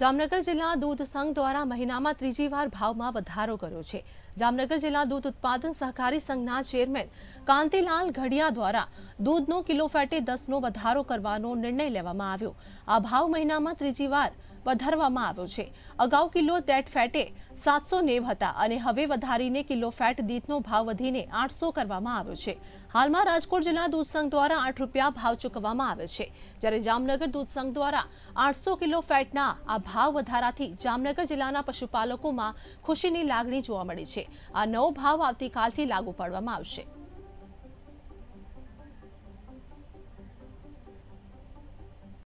જામનગર જિલ્લા દૂધ સંઘ દ્વારા મહિનામાં ત્રીજી વાર ભાવમાં વધારો કર્યો છે જામનગર જિલ્લા દૂધ ઉત્પાદન સહકારી સંઘના ચેરમેન કાંતિલાલ ઘડિયા દ્વારા દૂધનો કિલો ફેટે દસનો વધારો કરવાનો નિર્ણય લેવામાં આવ્યો આ ભાવ મહિનામાં ત્રીજી વાર વધારવામાં આવ્યો છે અગાઉ કિલો દેટ ફેટે સાતસો નેવ હતા અને હવે વધારીને કિલો ફેટ દીધનો ભાવ વધીને આઠસો કરવામાં આવ્યો છે હાલમાં રાજકોટ જિલ્લા દૂધ સંઘ દ્વારા આઠ રૂપિયા ભાવ ચૂકવવામાં આવે છે જ્યારે જામનગર દૂધ સંઘ દ્વારા આઠસો કિલો ફેટના આ ભાવ વધારાથી જામનગર જિલ્લાના પશુપાલકોમાં ખુશીની લાગણી જોવા મળી છે આ નવો ભાવ આવતીકાલથી લાગુ પાડવામાં આવશે